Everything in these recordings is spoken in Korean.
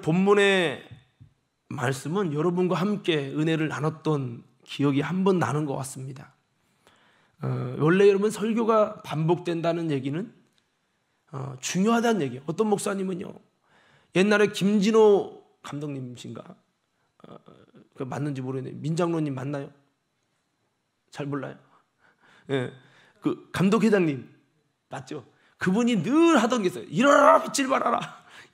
본문의 말씀은 여러분과 함께 은혜를 나눴던 기억이 한 번 나는 것 같습니다. 어, 원래 여러분 설교가 반복된다는 얘기는 어, 중요하다는 얘기. 어떤 목사님은요 옛날에 김진호 감독님이신가 어, 그 맞는지 모르겠네요. 민장로님 맞나요? 잘 몰라요. 예, 그 감독회장님 맞죠? 그분이 늘 하던 게 있어요. 일어나라 빛을 발하라.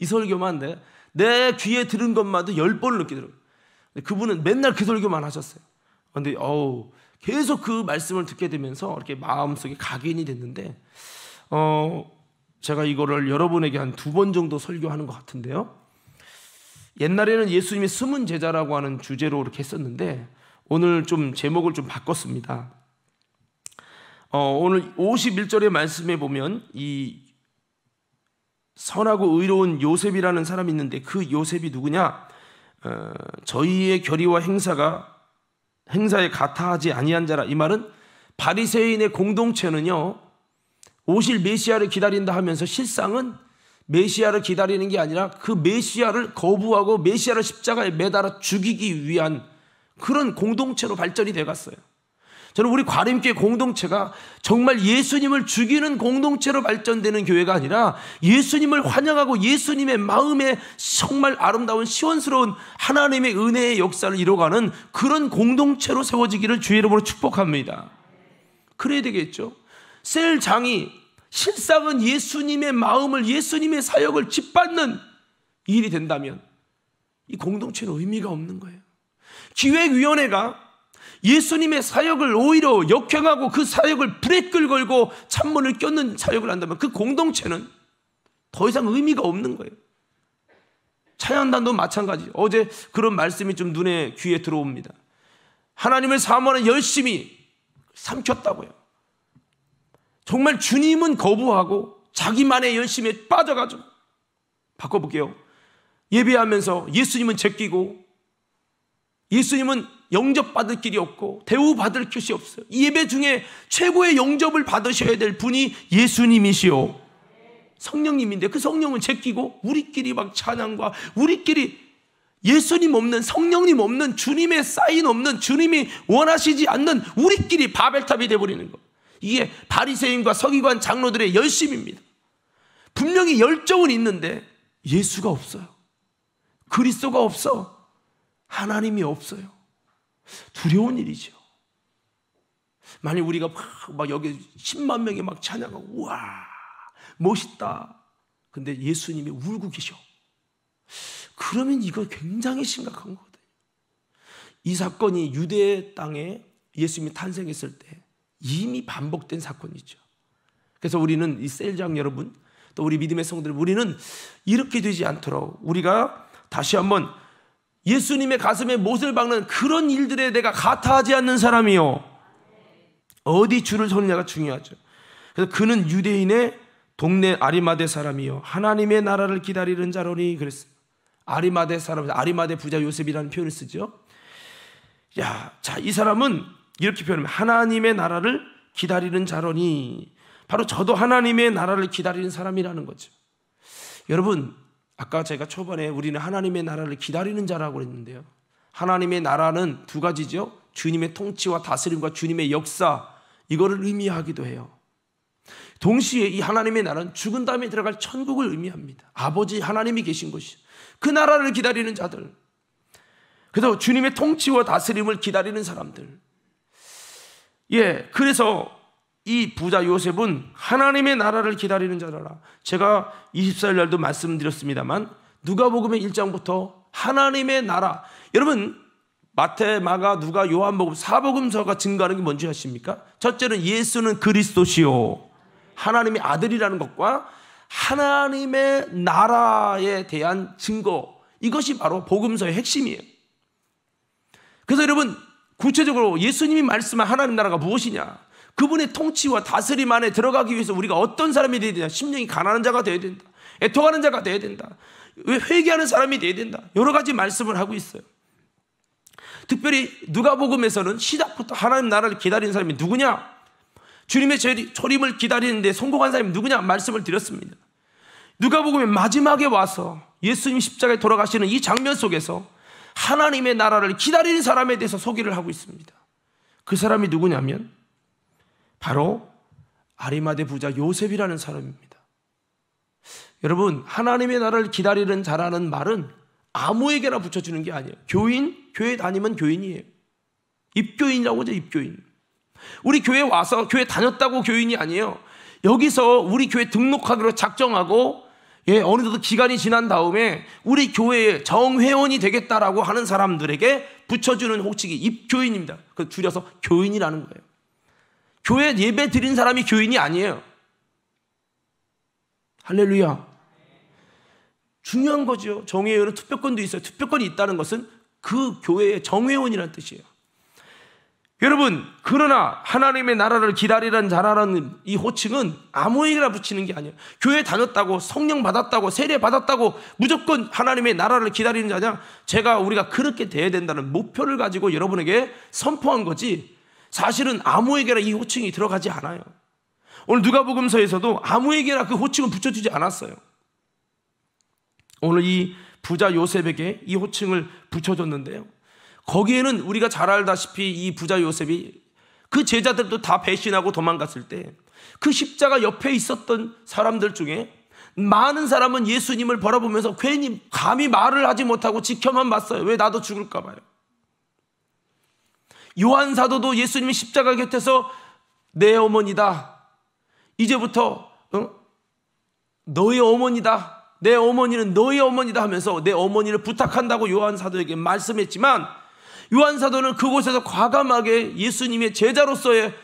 이 설교만 내 네. 내 귀에 들은 것만도 열 번을 넘게 들어요. 그분은 맨날 그 설교만 하셨어요. 근데 어우 계속 그 말씀을 듣게 되면서 이렇게 마음속에 각인이 됐는데 어 제가 이거를 여러분에게 한 두 번 정도 설교하는 것 같은데요. 옛날에는 예수님의 숨은 제자라고 하는 주제로 이렇게 했었는데 오늘 좀 제목을 좀 바꿨습니다. 어, 오늘 51절의 말씀에 보면 이 선하고 의로운 요셉이라는 사람이 있는데 그 요셉이 누구냐? 어, 저희의 결의와 행사가 행사에 같아하지 아니한 자라 이 말은 바리새인의 공동체는요 오실 메시아를 기다린다 하면서 실상은 메시아를 기다리는 게 아니라 그 메시아를 거부하고 메시아를 십자가에 매달아 죽이기 위한 그런 공동체로 발전이 돼 갔어요. 저는 우리 과림교회 공동체가 정말 예수님을 죽이는 공동체로 발전되는 교회가 아니라 예수님을 환영하고 예수님의 마음에 정말 아름다운 시원스러운 하나님의 은혜의 역사를 이뤄가는 그런 공동체로 세워지기를 주의 이름으로 축복합니다. 그래야 되겠죠. 셀 장이 실상은 예수님의 마음을 예수님의 사역을 짓밟는 일이 된다면 이 공동체는 의미가 없는 거예요. 기획위원회가 예수님의 사역을 오히려 역행하고 그 사역을 브레이크를 걸고 찬문을 꼈는 사역을 한다면 그 공동체는 더 이상 의미가 없는 거예요. 차양단도 마찬가지. 어제 그런 말씀이 좀 눈에 귀에 들어옵니다. 하나님을 사모하는 열심히 삼켰다고요. 정말 주님은 거부하고 자기만의 열심에 빠져가지 바꿔볼게요. 예배하면서 예수님은 제끼고 예수님은 영접받을 길이 없고 대우받을 것이 없어요. 예배 중에 최고의 영접을 받으셔야 될 분이 예수님이시오. 성령님인데 그 성령은 제끼고 우리끼리 막 찬양과 우리끼리 예수님 없는 성령님 없는 주님의 사인 없는 주님이 원하시지 않는 우리끼리 바벨탑이 돼버리는 거. 이게 바리새인과 서기관 장로들의 열심입니다. 분명히 열정은 있는데 예수가 없어요. 그리스도가 없어. 하나님이 없어요. 두려운 일이죠. 만약 우리가 막, 막 여기 10만 명이 막 찬양하고 우와 멋있다. 근데 예수님이 울고 계셔. 그러면 이거 굉장히 심각한 거거든요. 이 사건이 유대 땅에 예수님이 탄생했을 때 이미 반복된 사건이죠. 그래서 우리는 이 셀장 여러분 또 우리 믿음의 성들 우리는 이렇게 되지 않도록 우리가 다시 한번 예수님의 가슴에 못을 박는 그런 일들에 내가 가타하지 않는 사람이요. 어디 줄을 서느냐가 중요하죠. 그래서 그는 유대인의 동네 아리마대 사람이요. 하나님의 나라를 기다리는 자로니 그랬어요. 아리마대 사람, 아리마대 부자 요셉이라는 표현을 쓰죠. 야, 자, 이 사람은 이렇게 표현합니다. 하나님의 나라를 기다리는 자로니 바로 저도 하나님의 나라를 기다리는 사람이라는 거죠. 여러분, 아까 제가 초반에 우리는 하나님의 나라를 기다리는 자라고 했는데요. 하나님의 나라는 두 가지죠. 주님의 통치와 다스림과 주님의 역사 이거를 의미하기도 해요. 동시에 이 하나님의 나라는 죽은 다음에 들어갈 천국을 의미합니다. 아버지 하나님이 계신 곳이 그 나라를 기다리는 자들. 그래서 주님의 통치와 다스림을 기다리는 사람들. 예, 그래서 이 부자 요셉은 하나님의 나라를 기다리는 자라라. 제가 24일 날도 말씀드렸습니다만 누가복음의 1장부터 하나님의 나라. 여러분 마태, 마가, 누가, 요한복음, 사복음서가 증가하는게 뭔지 아십니까? 첫째는 예수는 그리스도시요 하나님의 아들이라는 것과 하나님의 나라에 대한 증거. 이것이 바로 복음서의 핵심이에요. 그래서 여러분 구체적으로 예수님이 말씀한 하나님 나라가 무엇이냐? 그분의 통치와 다스림 안에 들어가기 위해서 우리가 어떤 사람이 되어야 되냐? 심령이 가난한 자가 되어야 된다. 애통하는 자가 되어야 된다. 회개하는 사람이 되어야 된다. 여러 가지 말씀을 하고 있어요. 특별히 누가복음에서는 시작부터 하나님 나라를 기다리는 사람이 누구냐? 주님의 초림을 기다리는데 성공한 사람이 누구냐? 말씀을 드렸습니다. 누가복음의 마지막에 와서 예수님 십자가에 돌아가시는 이 장면 속에서 하나님의 나라를 기다리는 사람에 대해서 소개를 하고 있습니다. 그 사람이 누구냐면 바로 아리마대 부자 요셉이라는 사람입니다. 여러분, 하나님의 나라를 기다리는 자라는 말은 아무에게나 붙여주는 게 아니에요. 교인, 교회 다니면 교인이에요. 입교인이라고 하죠, 입교인. 우리 교회 와서 교회 다녔다고 교인이 아니에요. 여기서 우리 교회 등록하기로 작정하고 예, 어느덧 기간이 지난 다음에 우리 교회의 정회원이 되겠다라고 하는 사람들에게 붙여주는 호칭이 입교인입니다. 그 줄여서 교인이라는 거예요. 교회 예배 드린 사람이 교인이 아니에요. 할렐루야. 중요한 거죠. 정회원은 투표권도 있어요. 투표권이 있다는 것은 그 교회의 정회원이라는 뜻이에요. 여러분, 그러나 하나님의 나라를 기다리라는 자라라는 이 호칭은 아무에게나 붙이는 게 아니에요. 교회 다녔다고, 성령 받았다고, 세례 받았다고, 무조건 하나님의 나라를 기다리는 자냐? 제가 우리가 그렇게 돼야 된다는 목표를 가지고 여러분에게 선포한 거지, 사실은 아무에게나 이 호칭이 들어가지 않아요. 오늘 누가복음서에서도 아무에게나 그 호칭을 붙여주지 않았어요. 오늘 이 부자 요셉에게 이 호칭을 붙여줬는데요. 거기에는 우리가 잘 알다시피 이 부자 요셉이 그 제자들도 다 배신하고 도망갔을 때 그 십자가 옆에 있었던 사람들 중에 많은 사람은 예수님을 바라보면서 괜히 감히 말을 하지 못하고 지켜만 봤어요. 왜 나도 죽을까 봐요. 요한 사도도 예수님이 십자가 곁에서 내 어머니다. 이제부터 응? 너희 어머니다. 내 어머니는 너희 어머니다 하면서 내 어머니를 부탁한다고 요한 사도에게 말씀했지만 요한 사도는 그곳에서 과감하게 예수님의 제자로서의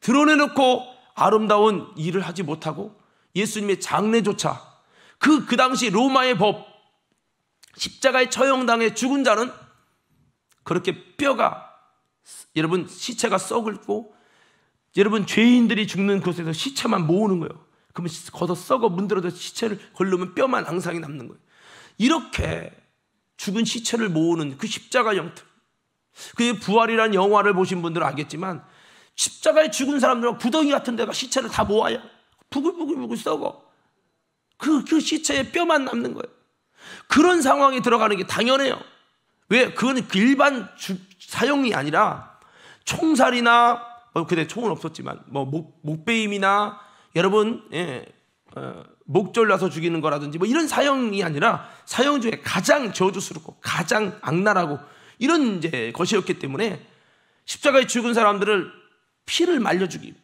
드러내놓고 아름다운 일을 하지 못하고 예수님의 장례조차 그, 그 당시 로마의 법, 십자가의 처형당에 죽은 자는 그렇게 뼈가 여러분 시체가 썩을고 여러분 죄인들이 죽는 곳에서 시체만 모으는 거예요. 그러면 걷어 썩어 문드러져 시체를 걸르면 뼈만 앙상이 남는 거예요. 이렇게 죽은 시체를 모으는 그 십자가 형태. 그 부활이란 영화를 보신 분들은 알겠지만 십자가에 죽은 사람들은 구덩이 같은 데가 시체를 다 모아요. 부글부글부글 썩어. 그, 그 시체에 뼈만 남는 거예요. 그런 상황에 들어가는 게 당연해요. 왜? 그건 일반 주, 사용이 아니라 총살이나 뭐 그때 총은 없었지만 뭐 목, 목배임이나 여러분 예, 어, 목졸 라서 죽이는 거라든지 뭐 이런 사용이 아니라 사용 중에 가장 저주스럽고 가장 악랄하고 이런 이제 것이었기 때문에 십자가에 죽은 사람들을 피를 말려 죽이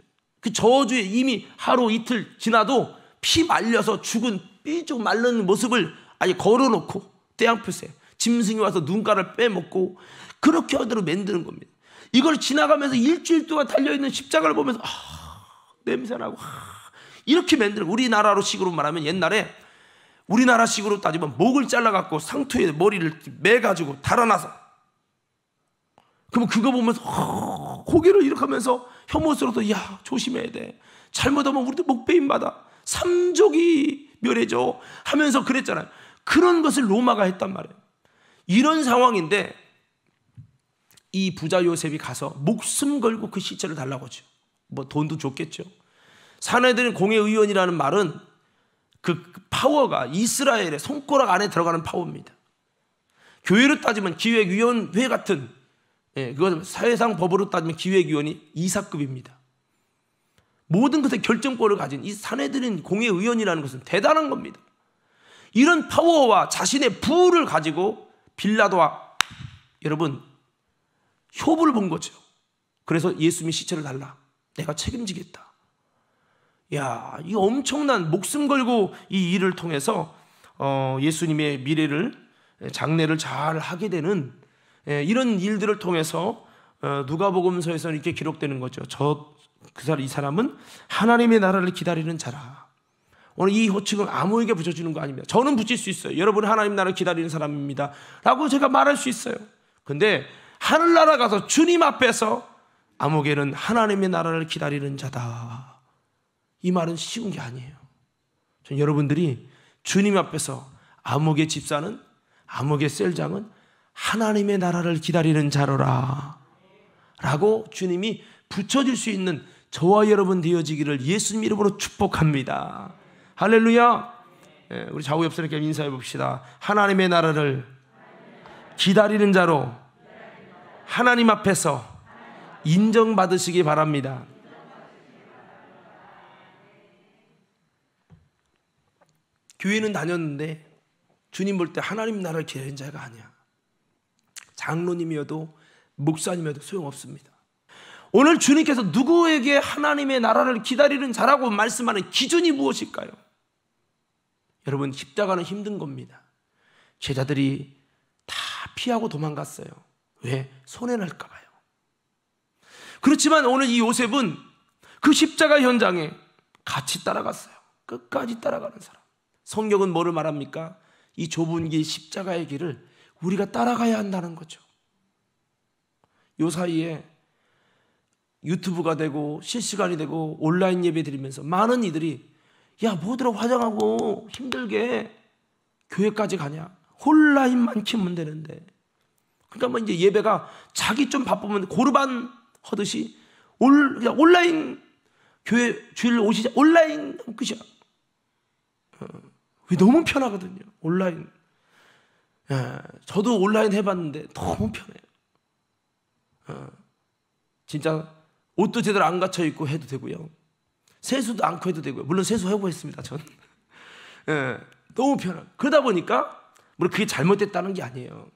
그 저주에 이미 하루 이틀 지나도 피 말려서 죽은 삐죽 말른 모습을 아예 걸어놓고 떼양표세 짐승이 와서 눈가를 빼먹고 그렇게 어대로 만드는 겁니다. 이걸 지나가면서 일주일 동안 달려있는 십자가를 보면서 아, 냄새나고 아, 이렇게 만드는 우리나라로 식으로 말하면 옛날에 우리나라식으로 따지면 목을 잘라갖고 상투에 머리를 매가지고 달아나서 그럼 그거 보면서 어, 고개를 이렇게 하면서 혐오스러워서 야 조심해야 돼 잘못하면 우리도 목배임받아 삼족이 멸해져 하면서 그랬잖아요 그런 것을 로마가 했단 말이에요 이런 상황인데 이 부자 요셉이 가서 목숨 걸고 그 시체를 달라고 하죠. 뭐 돈도 줬겠죠. 사내들은 공예의원이라는 말은 그 파워가 이스라엘의 손가락 안에 들어가는 파워입니다. 교회로 따지면 기획위원회 같은 예, 그건 사회상 법으로 따지면 기획위원이 이사급입니다. 모든 것에 결정권을 가진 이 사내들인 공예의원이라는 것은 대단한 겁니다. 이런 파워와 자신의 부를 가지고 빌라도와 여러분 효부를 본 거죠. 그래서 예수님이 시체를 달라. 내가 책임지겠다. 야, 이 엄청난 목숨 걸고 이 일을 통해서 어, 예수님의 미래를 장례를 잘 하게 되는 예, 이런 일들을 통해서 어, 누가복음서에서는 이렇게 기록되는 거죠. 저 그 사람 이 사람은 하나님의 나라를 기다리는 자라. 오늘 이 호칭은 아무에게 붙여주는 거 아닙니다. 저는 붙일 수 있어요. 여러분 하나님 나를 기다리는 사람입니다. 라고 제가 말할 수 있어요. 근데 하늘나라 가서 주님 앞에서 아무개는 하나님의 나라를 기다리는 자다. 이 말은 쉬운 게 아니에요. 전 여러분들이 주님 앞에서 암흑의 집사는 암흑의 셀장은 하나님의 나라를 기다리는 자로라. 라고 주님이 붙여줄 수 있는 저와 여러분 되어지기를 예수님 이름으로 축복합니다. 할렐루야. 예, 우리 좌우 옆으로 인사해 봅시다. 하나님의 나라를 기다리는 자로 하나님 앞에서 인정받으시기 바랍니다. 교회는 다녔는데 주님 볼 때 하나님 나라를 기다는 자가 아니야. 장로님이어도 목사님이어도 소용없습니다. 오늘 주님께서 누구에게 하나님의 나라를 기다리는 자라고 말씀하는 기준이 무엇일까요? 여러분 십자가는 힘든 겁니다. 제자들이 다 피하고 도망갔어요. 왜? 손해날까 봐요. 그렇지만 오늘 이 요셉은 그 십자가 현장에 같이 따라갔어요. 끝까지 따라가는 사람. 성경은 뭐를 말합니까? 이 좁은 길 십자가의 길을 우리가 따라가야 한다는 거죠. 요 사이에 유튜브가 되고 실시간이 되고 온라인 예배 드리면서 많은 이들이 야, 뭐더라 화장하고 힘들게 교회까지 가냐? 혼라인만 키면 되는데. 그러니까 뭐 이제 예배가 자기 좀 바쁘면 고르반 하듯이 올, 온라인 교회 주일 오시자 온라인 끝이야. 어, 너무 편하거든요. 온라인. 예, 저도 온라인 해봤는데 너무 편해요. 예, 진짜 옷도 제대로 안 갖춰 입고 해도 되고요. 세수도 않고 해도 되고요. 물론 세수 해보했습니다, 전. 예, 너무 편한 그러다 보니까, 물론 그게 잘못됐다는 게 아니에요.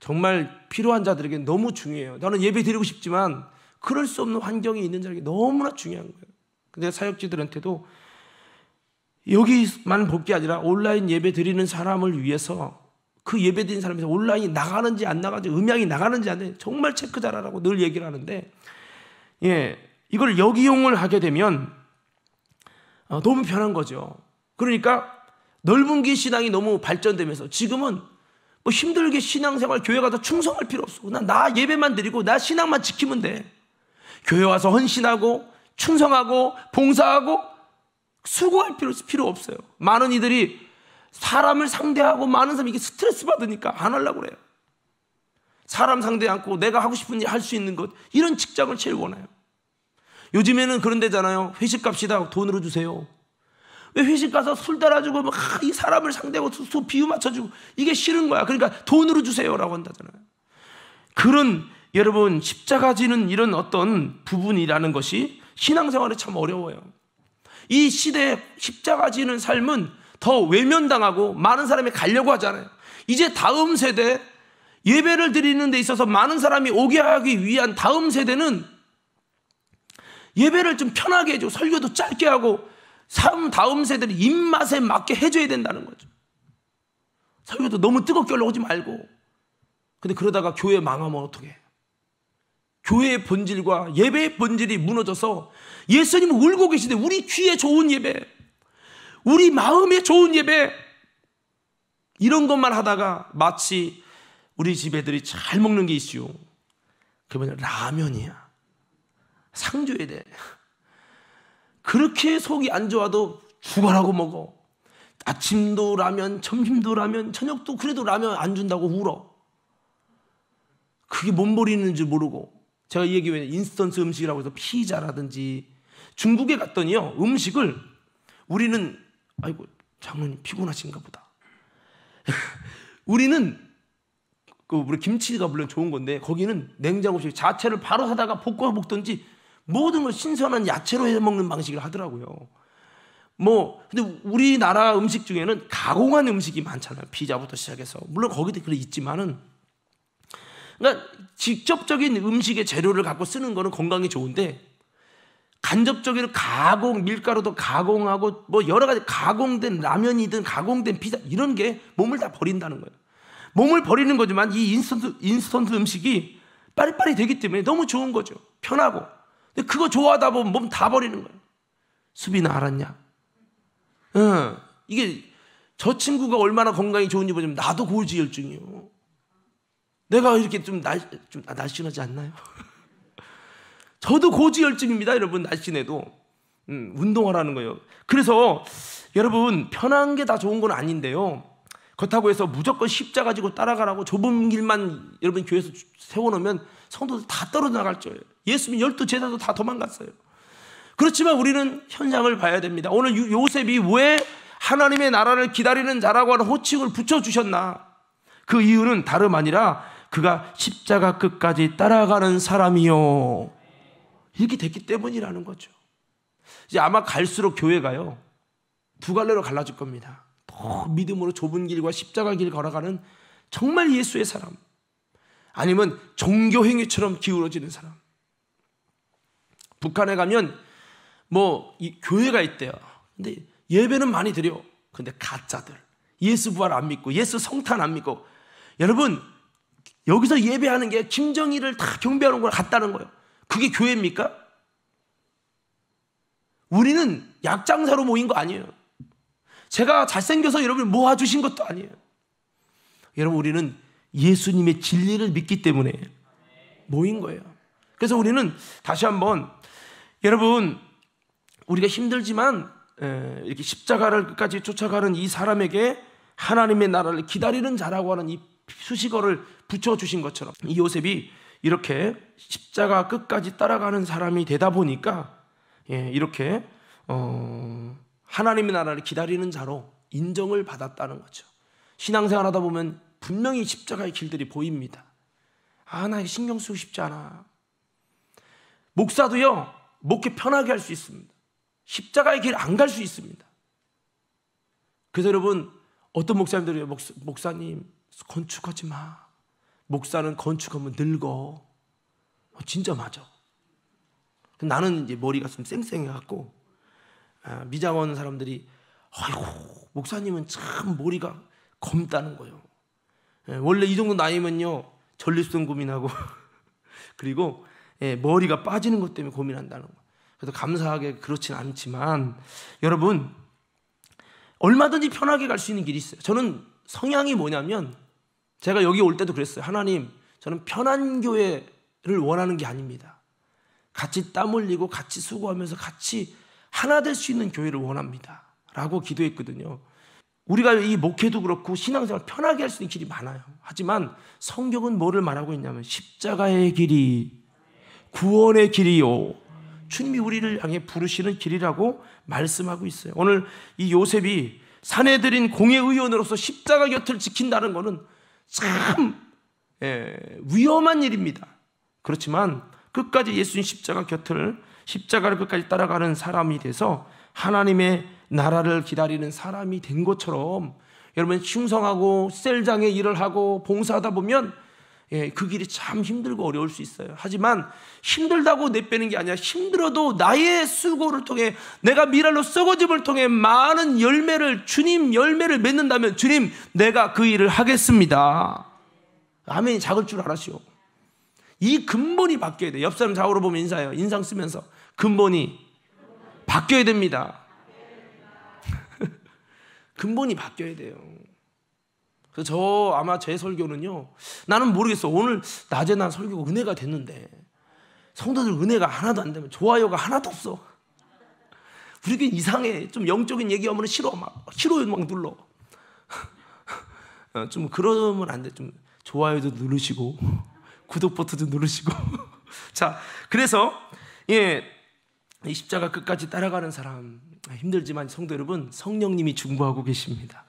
정말 필요한 자들에게 너무 중요해요. 나는 예배 드리고 싶지만, 그럴 수 없는 환경이 있는 자에게 너무나 중요한 거예요. 근데 사역지들한테도 여기만 볼 게 아니라 온라인 예배 드리는 사람을 위해서 그 예배 드린 사람에서 온라인이 나가는지 안 나가는지 음향이 나가는지 안 되는지 정말 체크 잘하라고 늘 얘기를 하는데 예 이걸 역이용을 하게 되면 어, 너무 편한 거죠. 그러니까 넓은 기 신앙이 너무 발전되면서 지금은 뭐 힘들게 신앙생활 교회 가서 충성할 필요 없어. 그냥 나 예배만 드리고 나 신앙만 지키면 돼. 교회 와서 헌신하고 충성하고 봉사하고 수고할 필요, 필요 없어요. 많은 이들이 사람을 상대하고 많은 사람이 이게 스트레스 받으니까 안 하려고 그래요. 사람 상대 않고 내가 하고 싶은 일 할 수 있는 것 이런 직장을 제일 원해요. 요즘에는 그런 데잖아요. 회식값이다 돈으로 주세요. 왜 회식 가서 술 따라주고 막 이 사람을 상대하고 소 비유 맞춰주고 이게 싫은 거야. 그러니까 돈으로 주세요라고 한다잖아요. 그런 여러분 십자가 지는 이런 어떤 부분이라는 것이 신앙생활에 참 어려워요. 이 시대에 십자가 지는 삶은 더 외면당하고 많은 사람이 가려고 하잖아요. 이제 다음 세대 예배를 드리는 데 있어서 많은 사람이 오게 하기 위한 다음 세대는 예배를 좀 편하게 해주고 설교도 짧게 하고 삶 다음 세대를 입맛에 맞게 해줘야 된다는 거죠. 설교도 너무 뜨겁게 올라오지 말고. 근데 그러다가 교회 망하면 어떡해 교회의 본질과 예배의 본질이 무너져서 예수님은 울고 계시는데 우리 귀에 좋은 예배, 우리 마음에 좋은 예배 이런 것만 하다가 마치 우리 집 애들이 잘 먹는 게 있슈. 그러면 라면이야. 상에 대해 그렇게 속이 안 좋아도 죽어라고 먹어. 아침도 라면, 점심도 라면, 저녁도 그래도 라면 안 준다고 울어. 그게 뭔버리는지 모르고. 제가 이 얘기 왜 인스턴트 음식이라고 해서 피자라든지 중국에 갔더니요. 음식을 우리는 아이고 장모님 피곤하신가 보다. 우리는 그 우리 김치가 물론 좋은 건데 거기는 냉장고식 자체를 바로 사다가 볶아 먹던지 모든 걸 신선한 야채로 해 먹는 방식을 하더라고요. 뭐 근데 우리나라 음식 중에는 가공한 음식이 많잖아요. 피자부터 시작해서 물론 거기도 그래 있지만은 그러니까 직접적인 음식의 재료를 갖고 쓰는 거는 건강에 좋은데 간접적으 가공 밀가루도 가공하고 뭐 여러 가지 가공된 라면이든 가공된 피자 이런 게 몸을 다 버린다는 거예요. 몸을 버리는 거지만 이 인스턴트 인스턴트 음식이 빠리빠리 되기 때문에 너무 좋은 거죠. 편하고 근데 그거 좋아하다 보면 몸 다 버리는 거예요. 수빈아 알았냐? 어, 이게 저 친구가 얼마나 건강이 좋은지 보면 나도 고지혈증이요. 내가 이렇게 좀, 날, 좀 아, 날씬하지 않나요? 저도 고지혈증입니다, 여러분. 날씬해도. 음, 운동하라는 거예요. 그래서 여러분, 편한 게 다 좋은 건 아닌데요. 그렇다고 해서 무조건 십자 가지고 따라가라고 좁은 길만 여러분 교회에서 세워놓으면 성도들 다 떨어져 나갈 거예요. 예수님 열두 제자도 다 도망갔어요. 그렇지만 우리는 현장을 봐야 됩니다. 오늘 요셉이 왜 하나님의 나라를 기다리는 자라고 하는 호칭을 붙여주셨나? 그 이유는 다름 아니라 그가 십자가 끝까지 따라가는 사람이요. 이렇게 됐기 때문이라는 거죠. 이제 아마 갈수록 교회가요. 두 갈래로 갈라질 겁니다. 믿음으로 좁은 길과 십자가 길 걸어가는 정말 예수의 사람. 아니면 종교 행위처럼 기울어지는 사람. 북한에 가면 뭐 교회가 있대요. 근데 예배는 많이 드려. 근데 가짜들. 예수 부활 안 믿고 예수 성탄 안 믿고 여러분 여기서 예배하는 게 김정일을 다 경배하는 걸 같다는 거예요. 그게 교회입니까? 우리는 약장사로 모인 거 아니에요. 제가 잘생겨서 여러분 모아주신 것도 아니에요. 여러분, 우리는 예수님의 진리를 믿기 때문에 모인 거예요. 그래서 우리는 다시 한번 여러분 우리가 힘들지만 이렇게 십자가를까지 쫓아가는 이 사람에게 하나님의 나라를 기다리는 자라고 하는 이 수식어를 붙여 주신 것처럼 이 요셉이 이렇게 십자가 끝까지 따라가는 사람이 되다 보니까 예, 이렇게 어, 하나님의 나라를 기다리는 자로 인정을 받았다는 거죠. 신앙생활하다 보면 분명히 십자가의 길들이 보입니다. 아, 나 신경 쓰고 싶지 않아. 목사도요, 목회 편하게 할 수 있습니다. 십자가의 길 안 갈 수 있습니다. 그래서 여러분, 어떤 목사님들이 목 목사님, 건축하지 마. 목사는 건축하면 늙어. 어, 진짜 맞아. 나는 이제 머리가 좀 쌩쌩해갖고, 아, 미장원 사람들이, 아이고, 목사님은 참 머리가 검다는 거예요. 예, 원래 이 정도 나이면요 전립선 고민하고 그리고 예, 머리가 빠지는 것 때문에 고민한다는 거. 그래서 감사하게 그렇진 않지만 여러분 얼마든지 편하게 갈 수 있는 길이 있어요. 저는 성향이 뭐냐면 제가 여기 올 때도 그랬어요. 하나님, 저는 편한 교회를 원하는 게 아닙니다. 같이 땀 흘리고 같이 수고하면서 같이 하나 될 수 있는 교회를 원합니다. 라고 기도했거든요. 우리가 이 목회도 그렇고 신앙생활 편하게 할 수 있는 길이 많아요. 하지만 성경은 뭐를 말하고 있냐면 십자가의 길이 구원의 길이요. 주님이 우리를 향해 부르시는 길이라고 말씀하고 있어요. 오늘 이 요셉이 사내들인 공의 의원으로서 십자가 곁을 지킨다는 것은 참 예, 위험한 일입니다. 그렇지만 끝까지 예수님 십자가 곁을 십자가를 끝까지 따라가는 사람이 돼서 하나님의 나라를 기다리는 사람이 된 것처럼 여러분 충성하고 셀장의 일을 하고 봉사하다 보면 예, 그 길이 참 힘들고 어려울 수 있어요. 하지만 힘들다고 내빼는 게 아니라 힘들어도 나의 수고를 통해 내가 미랄로 썩어짐을 통해 많은 열매를 주님 열매를 맺는다면 주님 내가 그 일을 하겠습니다. 아멘이 작을 줄 알았시오. 이 근본이 바뀌어야 돼. 옆 사람 좌우로 보면 인사해요. 인상 쓰면서 근본이 바뀌어야 됩니다. 근본이 바뀌어야 돼요. 그래서 저 아마 제 설교는요. 나는 모르겠어. 오늘 낮에 난 설교가 은혜가 됐는데 성도들 은혜가 하나도 안 되면 좋아요가 하나도 없어. 우리 교 이상해. 좀 영적인 얘기하면 싫어. 막 싫어요 막 눌러. 어, 좀 그러면 안 돼. 좀 좋아요도 누르시고 구독 버튼도 누르시고. 자, 그래서 예. 이 십자가 끝까지 따라가는 사람 아, 힘들지만 성도 여러분 성령님이 중보하고 계십니다.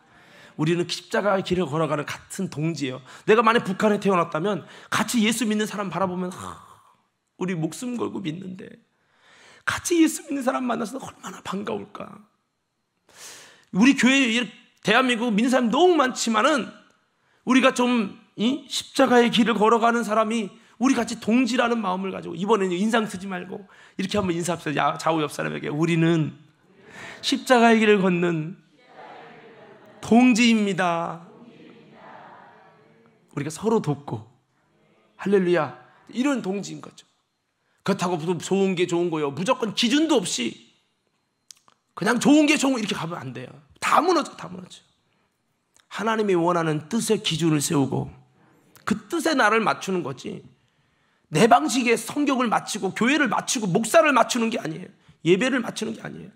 우리는 십자가의 길을 걸어가는 같은 동지예요. 내가 만약 북한에 태어났다면 같이 예수 믿는 사람 바라보면 하, 우리 목숨 걸고 믿는데 같이 예수 믿는 사람 만나서 얼마나 반가울까. 우리 교회 대한민국 믿는 사람 너무 많지만은 우리가 좀 이? 십자가의 길을 걸어가는 사람이 우리 같이 동지라는 마음을 가지고 이번에는 인상 쓰지 말고 이렇게 한번 인사합시다. 좌우 옆 사람에게 우리는 십자가의 길을 걷는 동지입니다. 우리가 서로 돕고 할렐루야 이런 동지인 거죠. 그렇다고 좋은 게 좋은 거요. 무조건 기준도 없이 그냥 좋은 게 좋은 거 이렇게 가면 안 돼요. 다 무너져, 다 무너져. 하나님이 원하는 뜻의 기준을 세우고 그 뜻의 나를 맞추는 거지. 내 방식의 성경을 맞추고 교회를 맞추고 목사를 맞추는 게 아니에요. 예배를 맞추는 게 아니에요.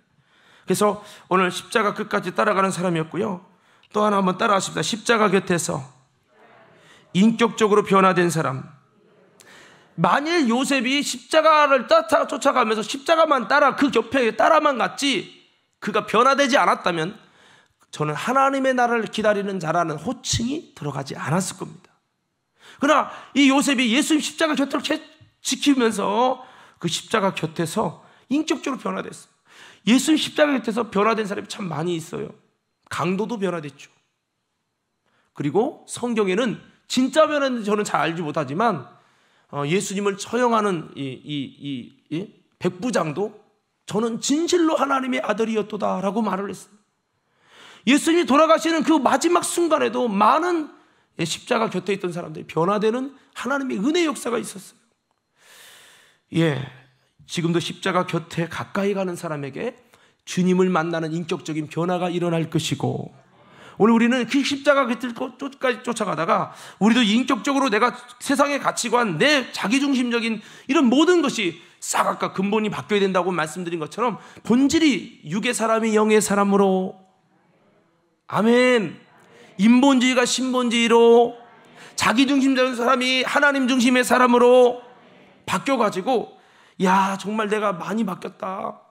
그래서 오늘 십자가 끝까지 따라가는 사람이었고요. 또 하나 한번 따라하십니다. 십자가 곁에서 인격적으로 변화된 사람. 만일 요셉이 십자가를 쫓아가면서 십자가만 따라 그 옆에 따라만 갔지 그가 변화되지 않았다면 저는 하나님의 나라를 기다리는 자라는 호칭이 들어가지 않았을 겁니다. 그러나 이 요셉이 예수님 십자가 곁을 지키면서 그 십자가 곁에서 인격적으로 변화됐어요. 예수님 십자가 곁에서 변화된 사람이 참 많이 있어요. 강도도 변화됐죠. 그리고 성경에는 진짜 변화는 저는 잘 알지 못하지만 어, 예수님을 처형하는 이, 이, 이, 이 백부장도 저는 진실로 하나님의 아들이었도다라고 말을 했어요. 예수님이 돌아가시는 그 마지막 순간에도 많은 예, 십자가 곁에 있던 사람들이 변화되는 하나님의 은혜 역사가 있었어요. 예, 지금도 십자가 곁에 가까이 가는 사람에게 주님을 만나는 인격적인 변화가 일어날 것이고 오늘 우리는 그 십자가 끝까지 쫓아가다가 우리도 인격적으로 내가 세상의 가치관, 내 자기중심적인 이런 모든 것이 싹 아까 근본이 바뀌어야 된다고 말씀드린 것처럼 본질이 육의 사람이 영의 사람으로 아멘 인본주의가 신본주의로 자기중심적인 사람이 하나님 중심의 사람으로 바뀌어가지고 야, 정말 내가 많이 바뀌었다.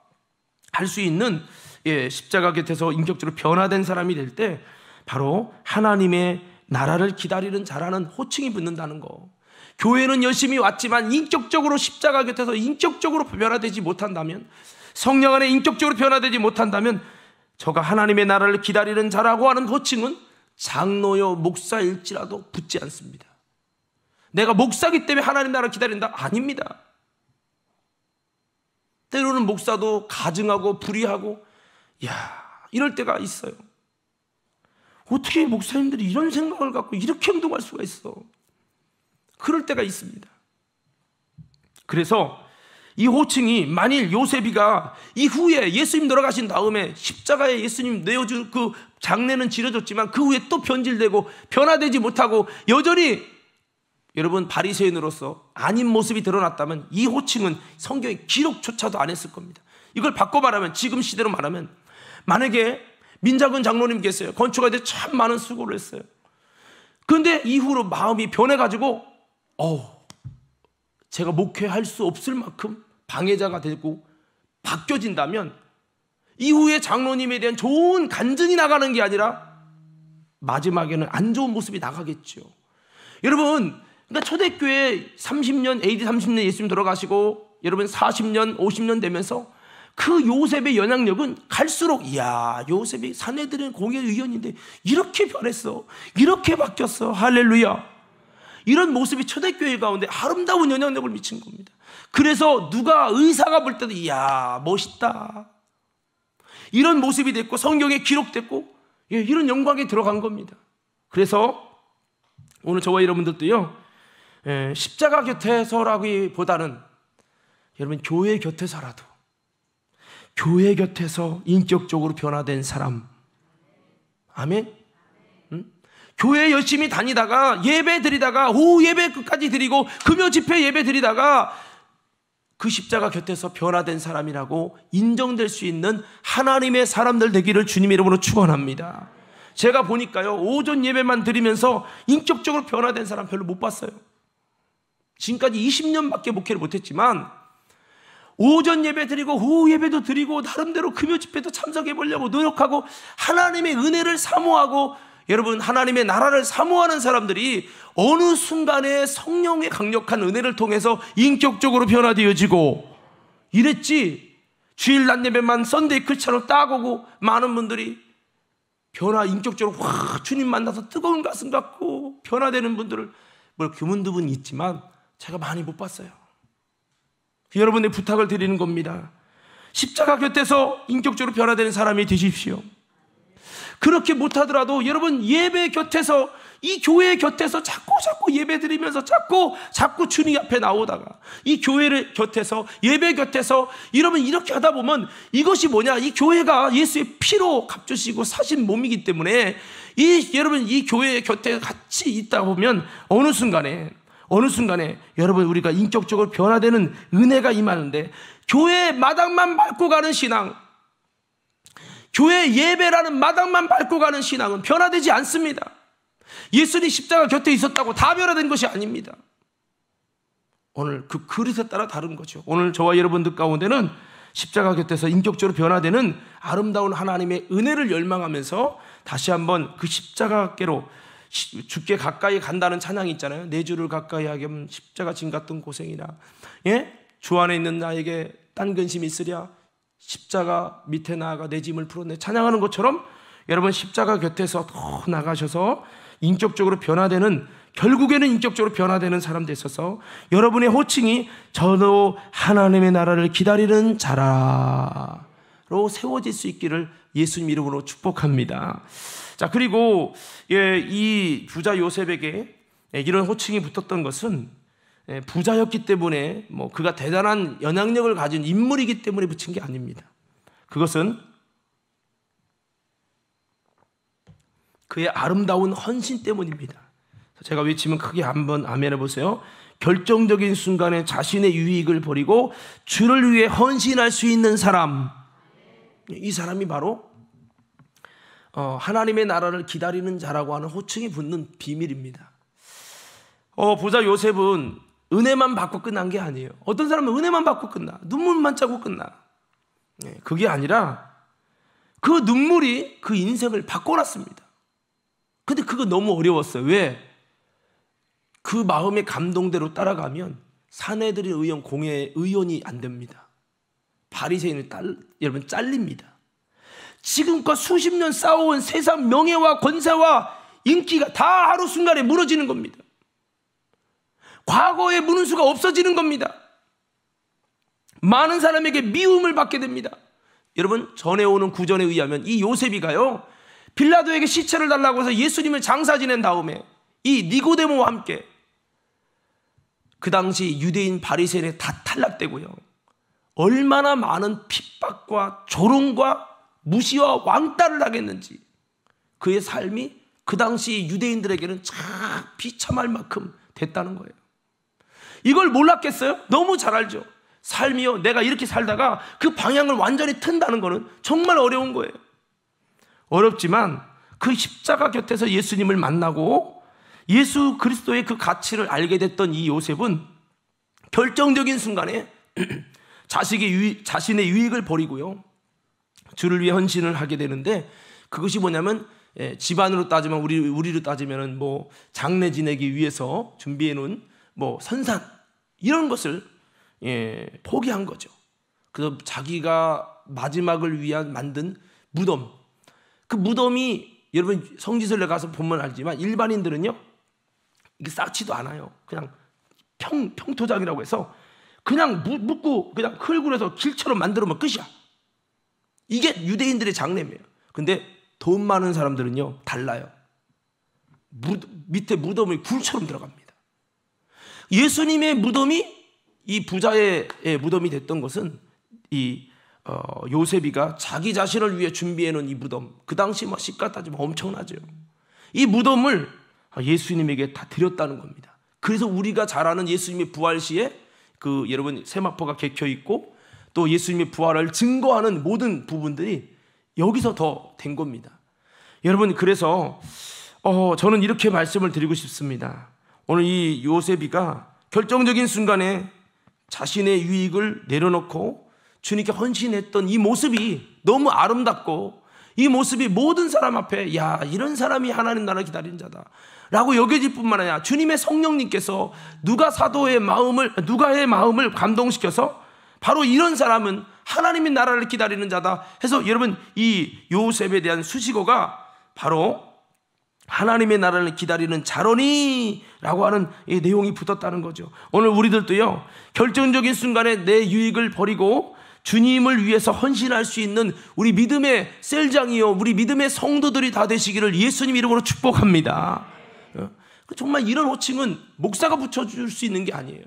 할 수 있는 예, 십자가 곁에서 인격적으로 변화된 사람이 될 때 바로 하나님의 나라를 기다리는 자라는 호칭이 붙는다는 거. 교회는 열심히 왔지만 인격적으로 십자가 곁에서 인격적으로 변화되지 못한다면 성령 안에 인격적으로 변화되지 못한다면 저가 하나님의 나라를 기다리는 자라고 하는 호칭은 장로여 목사일지라도 붙지 않습니다. 내가 목사기 때문에 하나님 나라를 기다린다? 아닙니다. 때로는 목사도 가증하고 불의하고 야 이럴 때가 있어요. 어떻게 목사님들이 이런 생각을 갖고 이렇게 행동할 수가 있어? 그럴 때가 있습니다. 그래서 이 호칭이 만일 요셉이가 이후에 예수님 돌아가신 다음에 십자가에 예수님 내어준 그 장례는 지려졌지만 그 후에 또 변질되고 변화되지 못하고 여전히 여러분 바리새인으로서 아닌 모습이 드러났다면 이 호칭은 성경의 기록조차도 안 했을 겁니다. 이걸 바꿔 말하면 지금 시대로 말하면 만약에 민자근 장로님께서 요 건축할 때 참 많은 수고를 했어요. 근데 이후로 마음이 변해가지고 어 제가 목회할 수 없을 만큼 방해자가 되고 바뀌어진다면 이후에 장로님에 대한 좋은 간증이 나가는 게 아니라 마지막에는 안 좋은 모습이 나가겠죠. 여러분 그러니까 초대교회 30년, AD 30년 예수님 돌아가시고 여러분 40년, 50년 되면서 그 요셉의 영향력은 갈수록 이야 요셉이 사내들은 공의 의원인데 이렇게 변했어 이렇게 바뀌었어 할렐루야 이런 모습이 초대교회 가운데 아름다운 영향력을 미친 겁니다 그래서 누가 의사가 볼 때도 이야 멋있다 이런 모습이 됐고 성경에 기록됐고 예, 이런 영광에 들어간 겁니다 그래서 오늘 저와 여러분들도요 예, 십자가 곁에서라기보다는 여러분 교회 곁에서라도 교회 곁에서 인격적으로 변화된 사람 아멘. 교회 열심히 다니다가 예배 드리다가 오후 예배 끝까지 드리고 금요 집회 예배 드리다가 그 십자가 곁에서 변화된 사람이라고 인정될 수 있는 하나님의 사람들 되기를 주님 이름으로 축원합니다. 제가 보니까요 오전 예배만 드리면서 인격적으로 변화된 사람 별로 못 봤어요. 지금까지 20년밖에 목회를 못했지만 오전 예배 드리고 오후 예배도 드리고 나름대로 금요 집회도 참석해 보려고 노력하고 하나님의 은혜를 사모하고 여러분 하나님의 나라를 사모하는 사람들이 어느 순간에 성령의 강력한 은혜를 통해서 인격적으로 변화되어지고 이랬지 주일 낮 예배만 썬데이 크리스찬으딱 오고 많은 분들이 변화 인격적으로 확 주님 만나서 뜨거운 가슴 갖고 변화되는 분들을 뭐 교문드문 있지만 제가 많이 못 봤어요. 여러분의 부탁을 드리는 겁니다. 십자가 곁에서 인격적으로 변화되는 사람이 되십시오. 그렇게 못하더라도 여러분 예배 곁에서 이 교회 곁에서 자꾸 자꾸 예배 드리면서 자꾸 자꾸 주님 앞에 나오다가 이 교회를 곁에서 예배 곁에서 이러면 이렇게 하다 보면 이것이 뭐냐 이 교회가 예수의 피로 값주시고 사신 몸이기 때문에 이 여러분 이 교회 곁에 같이 있다 보면 어느 순간에 어느 순간에 여러분 우리가 인격적으로 변화되는 은혜가 임하는데 교회 마당만 밟고 가는 신앙, 교회 예배라는 마당만 밟고 가는 신앙은 변화되지 않습니다. 예수님 십자가 곁에 있었다고 다 변화된 것이 아닙니다. 오늘 그 그릇에 따라 다른 거죠. 오늘 저와 여러분들 가운데는 십자가 곁에서 인격적으로 변화되는 아름다운 하나님의 은혜를 열망하면서 다시 한번 그 십자가께로 죽게 가까이 간다는 찬양이 있잖아요. 내 주를 가까이 하게 하면 십자가 짐 같은 고생이나 예? 주 안에 있는 나에게 딴 근심이 있으랴 십자가 밑에 나아가 내 짐을 풀어내 찬양하는 것처럼 여러분 십자가 곁에서 더 나가셔서 인격적으로 변화되는 결국에는 인격적으로 변화되는 사람 되셔서 여러분의 호칭이 저도 하나님의 나라를 기다리는 자라 로 세워질 수 있기를 예수님 이름으로 축복합니다. 자, 그리고 예, 이 부자 요셉에게 예, 이런 호칭이 붙었던 것은 예, 부자였기 때문에 뭐 그가 대단한 영향력을 가진 인물이기 때문에 붙인 게 아닙니다. 그것은 그의 아름다운 헌신 때문입니다. 제가 외치면 크게 한번 아멘 해보세요. 결정적인 순간에 자신의 유익을 버리고 주를 위해 헌신할 수 있는 사람. 이 사람이 바로 어, 하나님의 나라를 기다리는 자라고 하는 호칭이 붙는 비밀입니다. 어, 보자 요셉은 은혜만 받고 끝난 게 아니에요. 어떤 사람은 은혜만 받고 끝나, 눈물만 짜고 끝나. 네, 그게 아니라 그 눈물이 그 인생을 바꿔놨습니다. 근데 그거 너무 어려웠어요. 왜? 그 마음의 감동대로 따라가면 사내들의 의원 공예 의원이 안 됩니다. 바리새인을 딸, 여러분 잘립니다. 지금껏 수십 년 쌓아온 세상 명예와 권세와 인기가 다 하루 순간에 무너지는 겁니다. 과거의 무는수가 없어지는 겁니다. 많은 사람에게 미움을 받게 됩니다. 여러분 전에 오는 구전에 의하면 이 요셉이가요 빌라도에게 시체를 달라고 해서 예수님을 장사 지낸 다음에 이 니고데모와 함께 그 당시 유대인 바리새인에 다 탈락되고요 얼마나 많은 핍박과 조롱과 무시와 왕따를 당했는지 그의 삶이 그 당시 유대인들에게는 참 비참할 만큼 됐다는 거예요. 이걸 몰랐겠어요? 너무 잘 알죠. 삶이요. 내가 이렇게 살다가 그 방향을 완전히 튼다는 거는 정말 어려운 거예요. 어렵지만 그 십자가 곁에서 예수님을 만나고 예수 그리스도의 그 가치를 알게 됐던 이 요셉은 결정적인 순간에 자식의 유 자신의 유익을 버리고요. 주를 위해 헌신을 하게 되는데 그것이 뭐냐면 예, 집안으로 따지면 우리 우리로 따지면은 뭐 장례 지내기 위해서 준비해 놓은 뭐 선산 이런 것을 예, 포기한 거죠. 그래서 자기가 마지막을 위한 만든 무덤. 그 무덤이 여러분 성지순례 가서 보면 알지만 일반인들은요 이게 쌓지도 않아요. 그냥 평 평토장이라고 해서 그냥 묶고 그냥 흙으로서 길처럼 만들면 끝이야. 이게 유대인들의 장례예요. 근데 돈 많은 사람들은요 달라요. 밑에 무덤이 굴처럼 들어갑니다. 예수님의 무덤이 이 부자의 예, 무덤이 됐던 것은 이 어, 요셉이가 자기 자신을 위해 준비해 놓은 이 무덤. 그 당시 막 시가 따지면 엄청나죠. 이 무덤을 아, 예수님에게 다 드렸다는 겁니다. 그래서 우리가 잘 아는 예수님의 부활 시에 그 여러분 세마포가 개켜 있고 또 예수님의 부활을 증거하는 모든 부분들이 여기서 더 된 겁니다. 여러분 그래서 어, 저는 이렇게 말씀을 드리고 싶습니다. 오늘 이 요셉이가 결정적인 순간에 자신의 유익을 내려놓고 주님께 헌신했던 이 모습이 너무 아름답고 이 모습이 모든 사람 앞에 야 이런 사람이 하나님 나라 기다린 자다 라고 여겨질 뿐만 아니라 주님의 성령님께서 누가 사도의 마음을 누가의 마음을 감동시켜서 바로 이런 사람은 하나님의 나라를 기다리는 자다 해서 여러분 이 요셉에 대한 수식어가 바로 하나님의 나라를 기다리는 자론이라고 하는 이 내용이 붙었다는 거죠. 오늘 우리들도요, 결정적인 순간에 내 유익을 버리고 주님을 위해서 헌신할 수 있는 우리 믿음의 셀장이요, 우리 믿음의 성도들이 다 되시기를 예수님 이름으로 축복합니다. 어? 그 정말 이런 호칭은 목사가 붙여줄 수 있는 게 아니에요.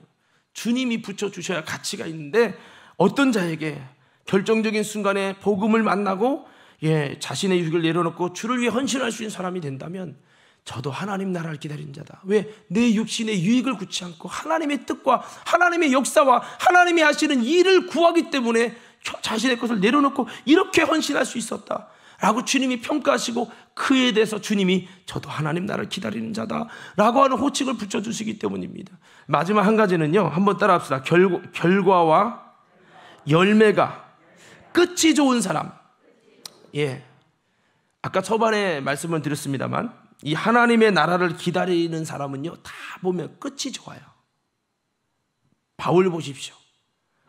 주님이 붙여주셔야 가치가 있는데 어떤 자에게 결정적인 순간에 복음을 만나고 예, 자신의 유을 내려놓고 주를 위해 헌신할 수 있는 사람이 된다면 저도 하나님 나라를 기다린 자다. 왜? 내 육신의 유익을 구치 않고 하나님의 뜻과 하나님의 역사와 하나님이 하시는 일을 구하기 때문에 자신의 것을 내려놓고 이렇게 헌신할 수 있었다. 라고 주님이 평가하시고 그에 대해서 주님이 저도 하나님 나를 기다리는 자다. 라고 하는 호칭을 붙여주시기 때문입니다. 마지막 한 가지는요. 한번 따라 합시다. 결과와 열매가 끝이 좋은 사람. 예. 아까 초반에 말씀을 드렸습니다만 이 하나님의 나라를 기다리는 사람은요, 다 보면 끝이 좋아요. 바울 보십시오.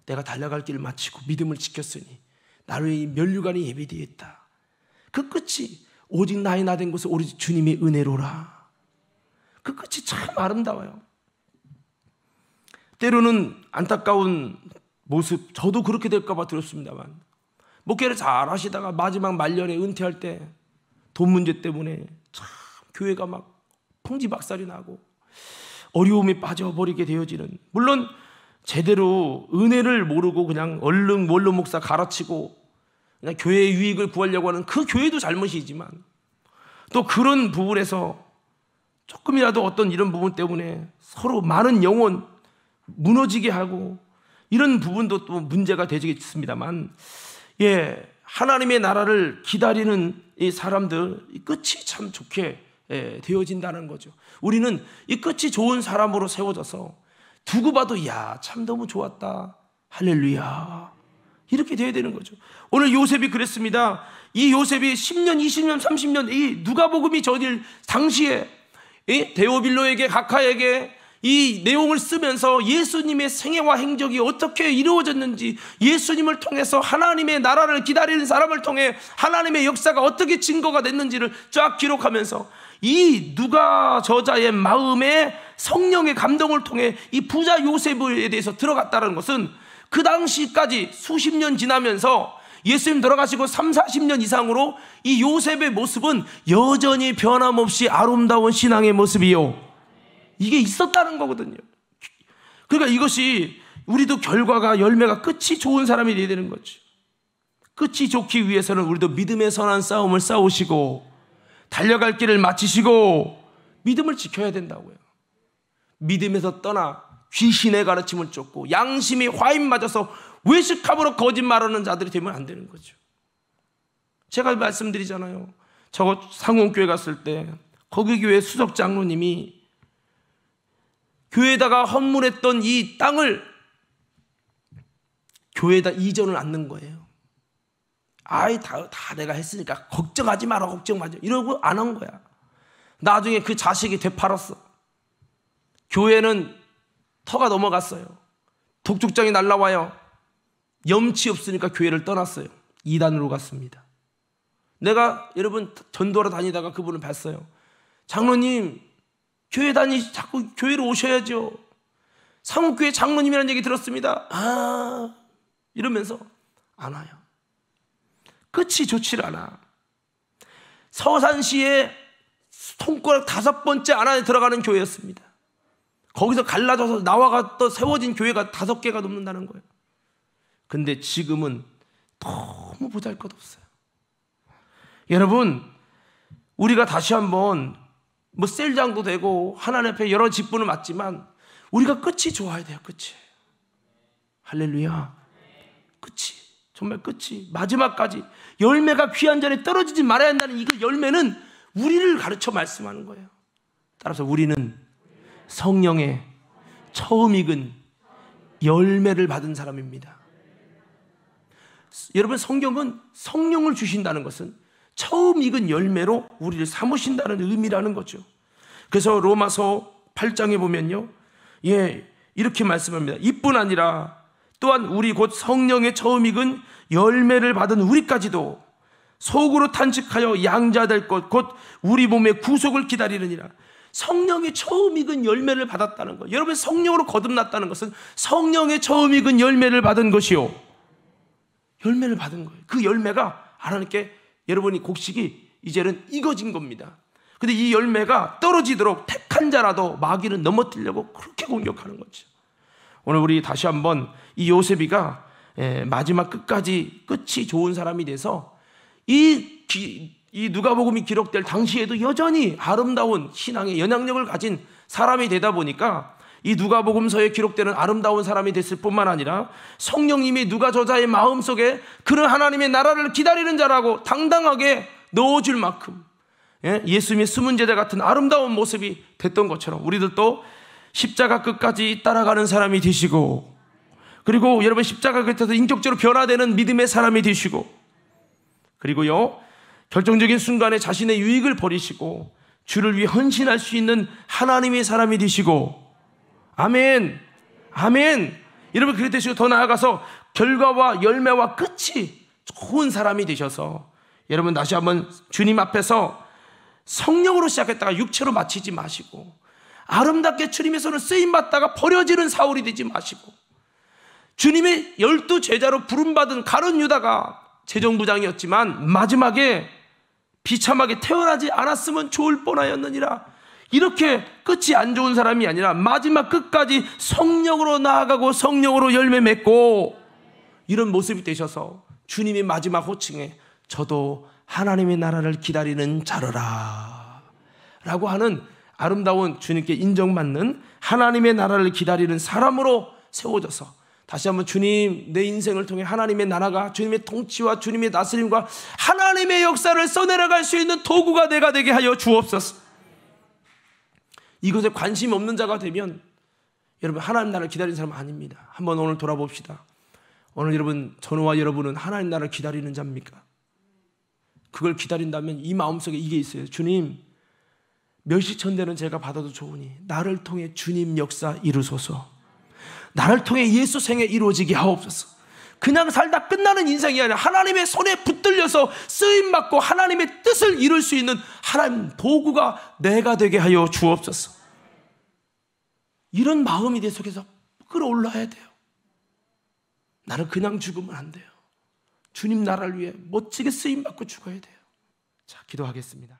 내가 달려갈 길을 마치고 믿음을 지켰으니 나를 이 면류관이 예비되어 있다. 그 끝이 오직 나의 나된 것은 오리 주님의 은혜로라. 그 끝이 참 아름다워요. 때로는 안타까운 모습, 저도 그렇게 될까봐 들었습니다만, 목회를 잘 하시다가 마지막 말년에 은퇴할 때 돈 문제 때문에 참 교회가 막 풍지박살이 나고 어려움에 빠져버리게 되어지는 물론 제대로 은혜를 모르고 그냥 얼른 원로 목사 가르치고 그냥 교회의 유익을 구하려고 하는 그 교회도 잘못이지만 또 그런 부분에서 조금이라도 어떤 이런 부분 때문에 서로 많은 영혼 무너지게 하고 이런 부분도 또 문제가 되겠습니다만 예 하나님의 나라를 기다리는 이 사람들 끝이 참 좋게 예, 되어진다는 거죠. 우리는 이 끝이 좋은 사람으로 세워져서 두고 봐도 야, 참 너무 좋았다. 할렐루야. 이렇게 돼야 되는 거죠. 오늘 요셉이 그랬습니다. 이 요셉이 10년, 20년, 30년 이 누가복음이 저일 당시에 이 데오빌로에게 각하에게 이 내용을 쓰면서 예수님의 생애와 행적이 어떻게 이루어졌는지 예수님을 통해서 하나님의 나라를 기다리는 사람을 통해 하나님의 역사가 어떻게 증거가 됐는지를 쫙 기록하면서 이 누가 저자의 마음에 성령의 감동을 통해 이 부자 요셉에 대해서 들어갔다는 것은 그 당시까지 수십 년 지나면서 예수님 돌아가시고 3, 40년 이상으로 이 요셉의 모습은 여전히 변함없이 아름다운 신앙의 모습이요. 이게 있었다는 거거든요. 그러니까 이것이 우리도 결과가 열매가 끝이 좋은 사람이 되야 되는 거지. 끝이 좋기 위해서는 우리도 믿음의 선한 싸움을 싸우시고 달려갈 길을 마치시고 믿음을 지켜야 된다고요. 믿음에서 떠나 귀신의 가르침을 쫓고 양심이 화인 맞아서 외식함으로 거짓말하는 자들이 되면 안 되는 거죠. 제가 말씀드리잖아요. 저거 상원교회 갔을 때 거기 교회 수석 장로님이 교회에다가 헌물했던 이 땅을 교회에다 이전을 안는 거예요. 아이 다, 다 내가 했으니까 걱정하지 마라 걱정 마지 이러고 안 한 거야. 나중에 그 자식이 되팔았어. 교회는 터가 넘어갔어요. 독촉장이 날라와요. 염치 없으니까 교회를 떠났어요. 이단으로 갔습니다. 내가 여러분 전도하러 다니다가 그분을 봤어요 장로님 교회 다니 자꾸 교회로 오셔야죠. 사목교회 장로님이라는 얘기 들었습니다. 아 이러면서 안 와요. 끝이 좋질 않아. 서산시의 통가락 다섯 번째 안에 들어가는 교회였습니다. 거기서 갈라져서 나와가 또 세워진 교회가 다섯 개가 넘는다는 거예요. 근데 지금은 너무 보잘 것 없어요. 여러분, 우리가 다시 한번 뭐 셀장도 되고 하나님 앞에 여러 직분을 맡지만 우리가 끝이 좋아야 돼요, 끝이. 할렐루야. 끝이. 정말 끝이 마지막까지 열매가 귀한 자리 에 떨어지지 말아야 한다는 이그 열매는 우리를 가르쳐 말씀하는 거예요. 따라서 우리는 성령의 처음 익은 열매를 받은 사람입니다. 여러분 성경은 성령을 주신다는 것은 처음 익은 열매로 우리를 삼으신다는 의미라는 거죠. 그래서 로마서 8장에 보면요. 예, 이렇게 말씀합니다. 이뿐 아니라 또한 우리 곧 성령의 처음 익은 열매를 받은 우리까지도 속으로 탄식하여 양자될 것, 곧 우리 몸의 구속을 기다리느니라. 성령의 처음 익은 열매를 받았다는 것. 여러분, 성령으로 거듭났다는 것은 성령의 처음 익은 열매를 받은 것이요. 열매를 받은 거예요. 그 열매가 하나님께 여러분이 곡식이 이제는 익어진 겁니다. 근데 이 열매가 떨어지도록 택한 자라도 마귀는 넘어뜨리려고 그렇게 공격하는 거죠. 오늘 우리 다시 한번 이 요셉이가 예, 마지막 끝까지 끝이 좋은 사람이 돼서 이, 기, 이 누가복음이 기록될 당시에도 여전히 아름다운 신앙의 영향력을 가진 사람이 되다 보니까 이 누가복음서에 기록되는 아름다운 사람이 됐을 뿐만 아니라 성령님이 누가 저자의 마음 속에 그는 하나님의 나라를 기다리는 자라고 당당하게 넣어줄 만큼 예, 예수님의 숨은 제자 같은 아름다운 모습이 됐던 것처럼 우리들도 십자가 끝까지 따라가는 사람이 되시고 그리고 여러분 십자가 끝에서 인격적으로 변화되는 믿음의 사람이 되시고 그리고요 결정적인 순간에 자신의 유익을 버리시고 주를 위해 헌신할 수 있는 하나님의 사람이 되시고 아멘 아멘 여러분 그랬듯이더 나아가서 결과와 열매와 끝이 좋은 사람이 되셔서 여러분 다시 한번 주님 앞에서 성령으로 시작했다가 육체로 마치지 마시고 아름답게 주님의 손을 쓰임받다가 버려지는 사울이 되지 마시고 주님의 열두 제자로 부름받은 가론 유다가 재정부장이었지만 마지막에 비참하게 태어나지 않았으면 좋을 뻔하였느니라 이렇게 끝이 안 좋은 사람이 아니라 마지막 끝까지 성령으로 나아가고 성령으로 열매 맺고 이런 모습이 되셔서 주님의 마지막 호칭에 저도 하나님의 나라를 기다리는 자로라 라고 하는 아름다운 주님께 인정받는 하나님의 나라를 기다리는 사람으로 세워져서 다시 한번 주님 내 인생을 통해 하나님의 나라가 주님의 통치와 주님의 다스림과 하나님의 역사를 써내려갈 수 있는 도구가 내가 되게 하여 주옵소서. 이것에 관심 없는 자가 되면 여러분 하나님 나라를 기다리는 사람 아닙니다. 한번 오늘 돌아봅시다. 오늘 여러분 전우와 여러분은 하나님 나라를 기다리는 자입니까? 그걸 기다린다면 이 마음속에 이게 있어요. 주님 몇십천 대는 제가 받아도 좋으니 나를 통해 주님 역사 이루소서. 나를 통해 예수 생애 이루어지게 하옵소서. 그냥 살다 끝나는 인생이 아니라 하나님의 손에 붙들려서 쓰임 받고 하나님의 뜻을 이룰 수 있는 하나님 도구가 내가 되게 하여 주옵소서. 이런 마음이 내 속에서 끌어올라야 돼요. 나는 그냥 죽으면 안 돼요. 주님 나라를 위해 멋지게 쓰임 받고 죽어야 돼요. 자, 기도하겠습니다.